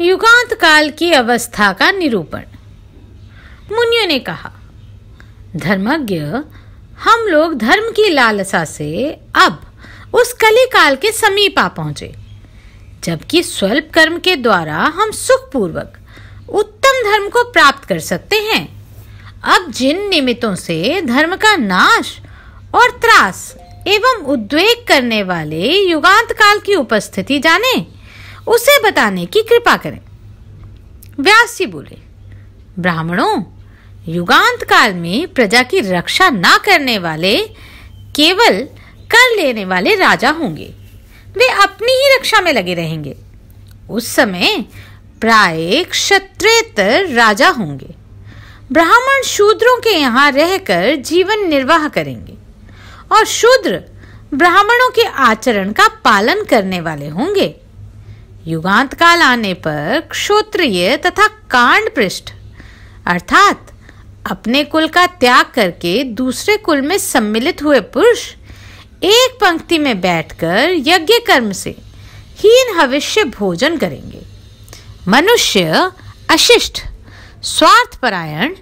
युगांत काल की अवस्था का निरूपण मुनियों ने कहा धर्मज्ञ हम लोग धर्म की लालसा से अब उस कली काल के समीप आ पहुंचे जबकि स्वल्प कर्म के द्वारा हम सुखपूर्वक उत्तम धर्म को प्राप्त कर सकते हैं अब जिन निमित्तों से धर्म का नाश और त्रास एवं उद्वेग करने वाले युगांत काल की उपस्थिति जाने उसे बताने की कृपा करें व्यास जी बोले ब्राह्मणों युगांत काल में प्रजा की रक्षा ना करने वाले केवल कर लेने वाले राजा होंगे वे अपनी ही रक्षा में लगे रहेंगे उस समय प्राय क्षत्रेतर राजा होंगे ब्राह्मण शूद्रों के यहाँ रहकर जीवन निर्वाह करेंगे और शूद्र ब्राह्मणों के आचरण का पालन करने वाले होंगे युगांत काल आने पर क्षोत्रिय तथा कांड पृष्ठ अर्थात अपने कुल का त्याग करके दूसरे कुल में सम्मिलित हुए पुरुष एक पंक्ति में बैठकर यज्ञ कर्म से हीन हविष्य भोजन करेंगे मनुष्य अशिष्ट स्वार्थपरायण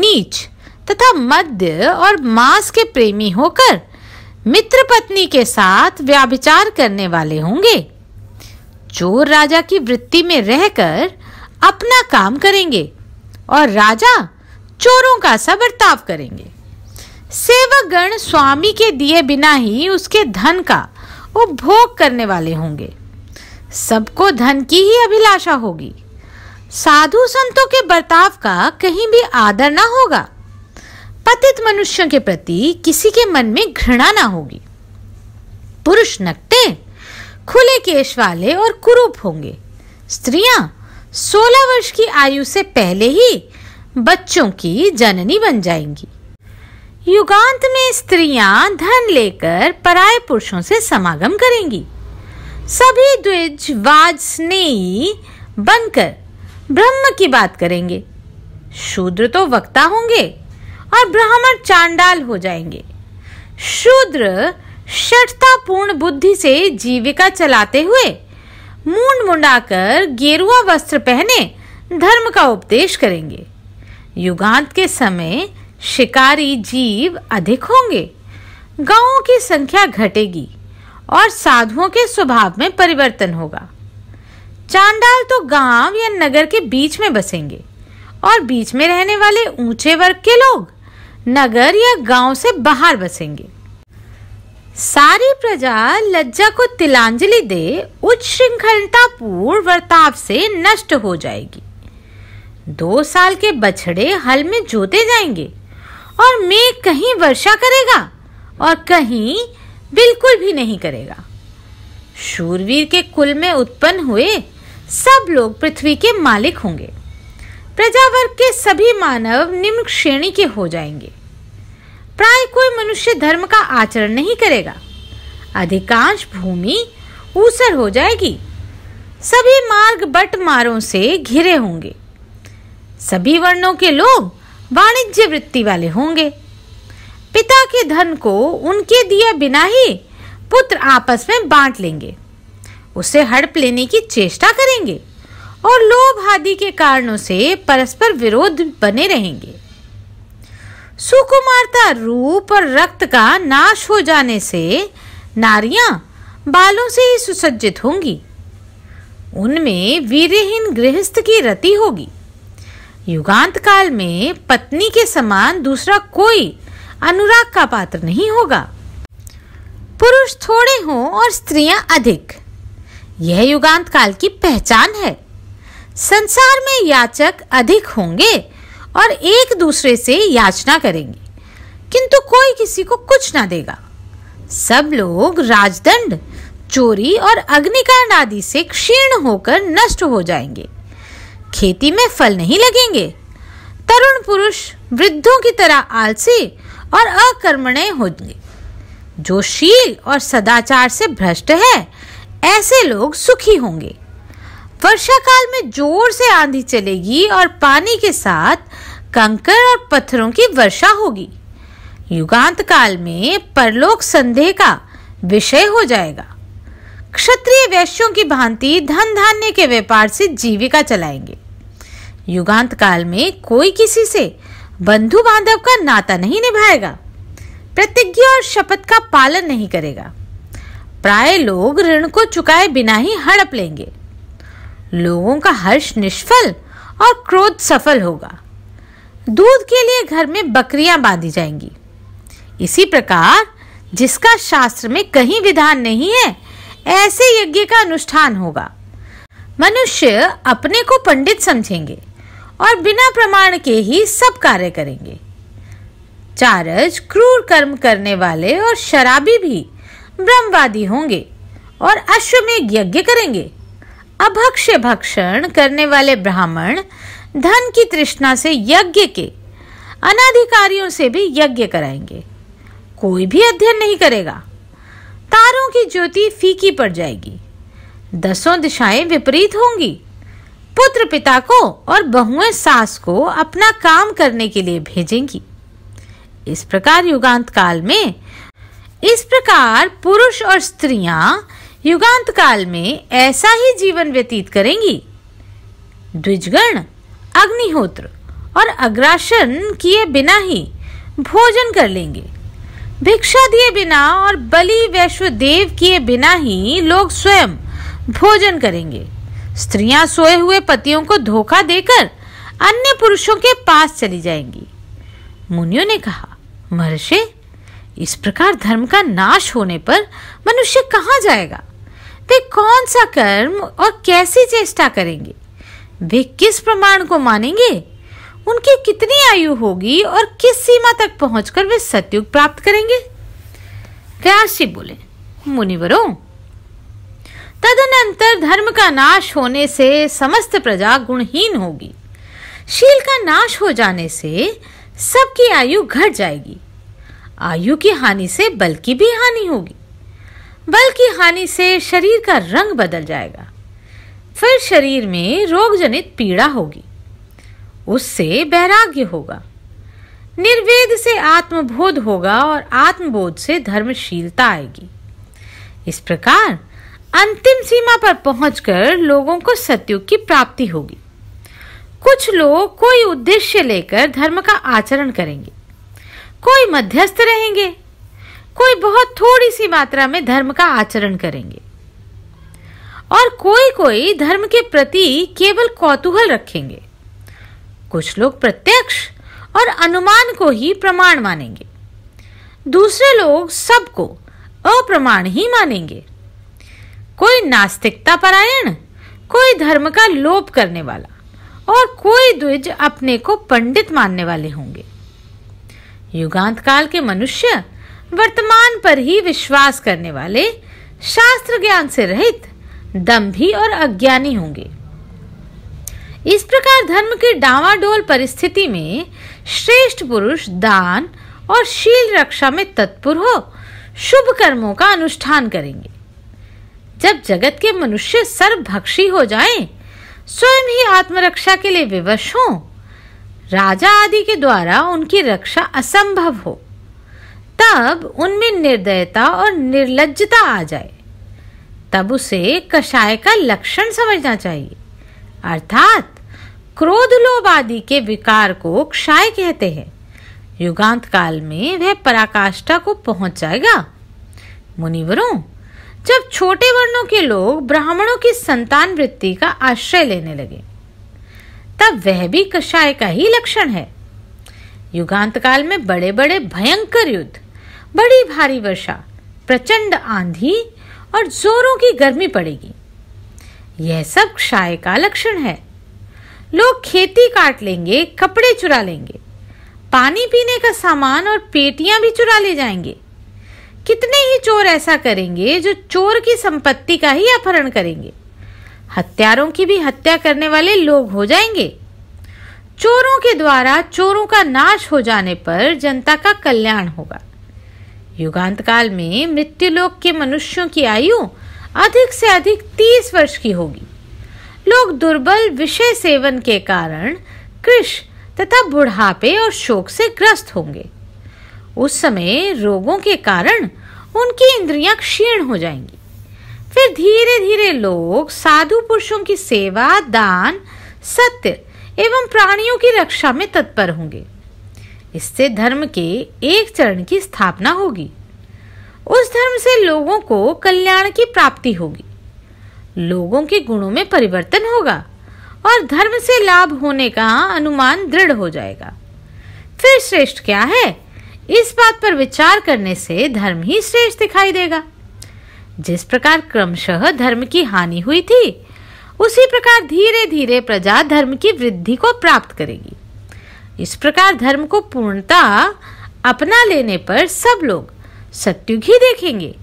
नीच तथा मध्य और मांस के प्रेमी होकर मित्र पत्नी के साथ व्याभिचार करने वाले होंगे चोर राजा की वृत्ति में रहकर अपना काम करेंगे और राजा चोरों का सा बर्ताव करेंगे गण स्वामी के दिए बिना ही उसके धन का उपभोग करने वाले होंगे सबको धन की ही अभिलाषा होगी साधु संतों के बर्ताव का कहीं भी आदर ना होगा पतित मनुष्यों के प्रति किसी के मन में घृणा ना होगी पुरुष नकटे खुले केश वाले और कुरूप होंगे स्त्रियां 16 वर्ष की आयु से पहले ही बच्चों की जननी बन जाएंगी युगांत में स्त्रियां धन लेकर पराय पुरुषों से समागम करेंगी सभी द्विज वाज स्नेही बनकर ब्रह्म की बात करेंगे शूद्र तो वक्ता होंगे और ब्राह्मण चांडाल हो जाएंगे शूद्र शठतापूर्ण बुद्धि से जीविका चलाते हुए मुंड मुंडाकर गेरुआ वस्त्र पहने धर्म का उपदेश करेंगे युगांत के समय शिकारी जीव अधिक होंगे गांवों की संख्या घटेगी और साधुओं के स्वभाव में परिवर्तन होगा चांडाल तो गांव या नगर के बीच में बसेंगे और बीच में रहने वाले ऊंचे वर्ग के लोग नगर या गांव से बाहर बसेंगे सारी प्रजा लज्जा को तिलांजलि दे उच्च श्रृंखलता पूर्ण वर्ताव से नष्ट हो जाएगी दो साल के बछड़े हल में जोते जाएंगे और मेघ कहीं वर्षा करेगा और कहीं बिल्कुल भी नहीं करेगा शूरवीर के कुल में उत्पन्न हुए सब लोग पृथ्वी के मालिक होंगे प्रजावर्ग के सभी मानव निम्न श्रेणी के हो जाएंगे प्राय कोई मनुष्य धर्म का आचरण नहीं करेगा अधिकांश भूमि ऊसर हो जाएगी सभी मार्ग बटमारों से घिरे होंगे सभी वर्णों के लोग वाणिज्य वृत्ति वाले होंगे पिता के धन को उनके दिए बिना ही पुत्र आपस में बांट लेंगे उसे हड़प लेने की चेष्टा करेंगे और लोभ आदि के कारणों से परस्पर विरोध बने रहेंगे सुकुमारता रूप और रक्त का नाश हो जाने से नारियां बालों से ही सुसज्जित होंगी उनमें वीरहीन गृहस्थ की रति होगी युगांत काल में पत्नी के समान दूसरा कोई अनुराग का पात्र नहीं होगा पुरुष थोड़े हों और स्त्रियां अधिक यह युगांत काल की पहचान है संसार में याचक अधिक होंगे और एक दूसरे से याचना करेंगे किंतु कोई किसी को कुछ ना देगा सब लोग राजदंड चोरी और अग्निकांड आदि से क्षीण होकर नष्ट हो जाएंगे खेती में फल नहीं लगेंगे तरुण पुरुष वृद्धों की तरह आलसी और अकर्मण्य होंगे जो शील और सदाचार से भ्रष्ट है ऐसे लोग सुखी होंगे वर्षा काल में जोर से आंधी चलेगी और पानी के साथ कंकर और पत्थरों की वर्षा होगी युगांत काल में परलोक संदेह का विषय हो जाएगा क्षत्रिय वैश्यों की भांति धन धान्य के व्यापार से जीविका चलाएंगे युगांत काल में कोई किसी से बंधु बांधव का नाता नहीं निभाएगा प्रतिज्ञा और शपथ का पालन नहीं करेगा प्राय लोग ऋण को चुकाए बिना ही हड़प लेंगे लोगों का हर्ष निष्फल और क्रोध सफल होगा दूध के लिए घर में बकरियां बांधी जाएंगी इसी प्रकार जिसका शास्त्र में कहीं विधान नहीं है ऐसे यज्ञ का अनुष्ठान होगा मनुष्य अपने को पंडित समझेंगे और बिना प्रमाण के ही सब कार्य करेंगे चारज क्रूर कर्म करने वाले और शराबी भी ब्रह्मवादी होंगे और अश्वमेघ यज्ञ करेंगे अभक्ष्य भक्षण करने वाले ब्राह्मण धन की तृष्णा से यज्ञ के अनाधिकारियों से भी यज्ञ कराएंगे कोई भी अध्ययन नहीं करेगा तारों की ज्योति फीकी पड़ जाएगी दसों दिशाएं विपरीत होंगी पुत्र पिता को और बहुएं सास को अपना काम करने के लिए भेजेंगी इस प्रकार युगांत काल में इस प्रकार पुरुष और स्त्रियां युगांत काल में ऐसा ही जीवन व्यतीत करेंगी द्विजगण अग्निहोत्र और अग्रासन किए बिना ही भोजन कर लेंगे भिक्षा दिए बिना और बलि वैश्व देव किए बिना ही लोग स्वयं भोजन करेंगे स्त्रियां सोए हुए पतियों को धोखा देकर अन्य पुरुषों के पास चली जाएंगी मुनियों ने कहा महर्षि इस प्रकार धर्म का नाश होने पर मनुष्य कहाँ जाएगा वे कौन सा कर्म और कैसी चेष्टा करेंगे वे किस प्रमाण को मानेंगे उनकी कितनी आयु होगी और किस सीमा तक पहुंचकर वे सत्युग प्राप्त करेंगे व्यास बोले मुनिवरों तदनंतर धर्म का नाश होने से समस्त प्रजा गुणहीन होगी शील का नाश हो जाने से सबकी आयु घट जाएगी आयु की हानि से बल की भी हानि होगी बल की हानि से शरीर का रंग बदल जाएगा फिर शरीर में रोग जनित पीड़ा होगी उससे वैराग्य होगा निर्वेद से आत्मबोध होगा और आत्मबोध से धर्मशीलता आएगी इस प्रकार अंतिम सीमा पर पहुंचकर लोगों को सत्युग की प्राप्ति होगी कुछ लोग कोई उद्देश्य लेकर धर्म का आचरण करेंगे कोई मध्यस्थ रहेंगे कोई बहुत थोड़ी सी मात्रा में धर्म का आचरण करेंगे और कोई कोई धर्म के प्रति केवल कौतूहल रखेंगे कुछ लोग प्रत्यक्ष और अनुमान को ही प्रमाण मानेंगे दूसरे लोग सबको अप्रमाण ही मानेंगे कोई नास्तिकता परायण कोई धर्म का लोप करने वाला और कोई द्विज अपने को पंडित मानने वाले होंगे युगांत काल के मनुष्य वर्तमान पर ही विश्वास करने वाले शास्त्र ज्ञान से रहित दम्भी और अज्ञानी होंगे इस प्रकार धर्म के डावाडोल परिस्थिति में श्रेष्ठ पुरुष दान और शील रक्षा में तत्पुर हो शुभ कर्मों का अनुष्ठान करेंगे जब जगत के मनुष्य सर्वभक्षी हो जाएं, स्वयं ही आत्मरक्षा के लिए विवश हों, राजा आदि के द्वारा उनकी रक्षा असंभव हो तब उनमें निर्दयता और निर्लजता आ जाए तब उसे कषाय का लक्षण समझना चाहिए अर्थात क्रोध लोभ आदि के विकार को क्षाय कहते हैं युगांत काल में वह पराकाष्ठा को पहुंच जाएगा मुनिवरों जब छोटे वर्णों के लोग ब्राह्मणों की संतान वृत्ति का आश्रय लेने लगे तब वह भी कषाय का ही लक्षण है युगांत काल में बड़े बड़े भयंकर युद्ध बड़ी भारी वर्षा प्रचंड आंधी और जोरों की गर्मी पड़ेगी यह सब क्षय का लक्षण है लोग खेती काट लेंगे कपड़े चुरा लेंगे पानी पीने का सामान और पेटियां भी चुरा ले जाएंगे कितने ही चोर ऐसा करेंगे जो चोर की संपत्ति का ही अपहरण करेंगे हत्यारों की भी हत्या करने वाले लोग हो जाएंगे चोरों के द्वारा चोरों का नाश हो जाने पर जनता का कल्याण होगा युगांत काल में मृत्युलोक के मनुष्यों की आयु अधिक से अधिक तीस वर्ष की होगी लोग दुर्बल विषय सेवन के कारण कृष तथा बुढ़ापे और शोक से ग्रस्त होंगे उस समय रोगों के कारण उनकी इंद्रियां क्षीण हो जाएंगी फिर धीरे धीरे लोग साधु पुरुषों की सेवा दान सत्य एवं प्राणियों की रक्षा में तत्पर होंगे इससे धर्म के एक चरण की स्थापना होगी उस धर्म से लोगों को कल्याण की प्राप्ति होगी लोगों के गुणों में परिवर्तन होगा और धर्म से लाभ होने का अनुमान दृढ़ हो जाएगा फिर श्रेष्ठ क्या है इस बात पर विचार करने से धर्म ही श्रेष्ठ दिखाई देगा जिस प्रकार क्रमशः धर्म की हानि हुई थी उसी प्रकार धीरे धीरे प्रजा धर्म की वृद्धि को प्राप्त करेगी इस प्रकार धर्म को पूर्णता अपना लेने पर सब लोग सत्युग ही देखेंगे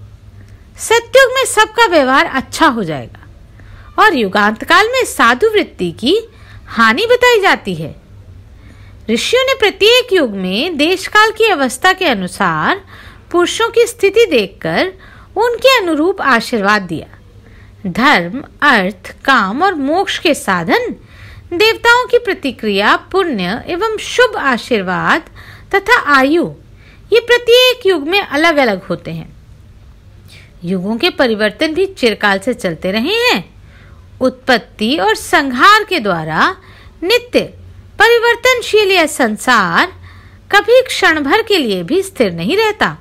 सत्युग में सबका व्यवहार अच्छा हो जाएगा और युगांत काल में साधु वृत्ति की हानि बताई जाती है ऋषियों ने प्रत्येक युग में देश काल की अवस्था के अनुसार पुरुषों की स्थिति देखकर उनके अनुरूप आशीर्वाद दिया धर्म अर्थ काम और मोक्ष के साधन देवताओं की प्रतिक्रिया पुण्य एवं शुभ आशीर्वाद तथा आयु ये प्रत्येक युग में अलग अलग होते हैं युगों के परिवर्तन भी चिरकाल से चलते रहे हैं उत्पत्ति और संहार के द्वारा नित्य परिवर्तनशील यह संसार कभी क्षण भर के लिए भी स्थिर नहीं रहता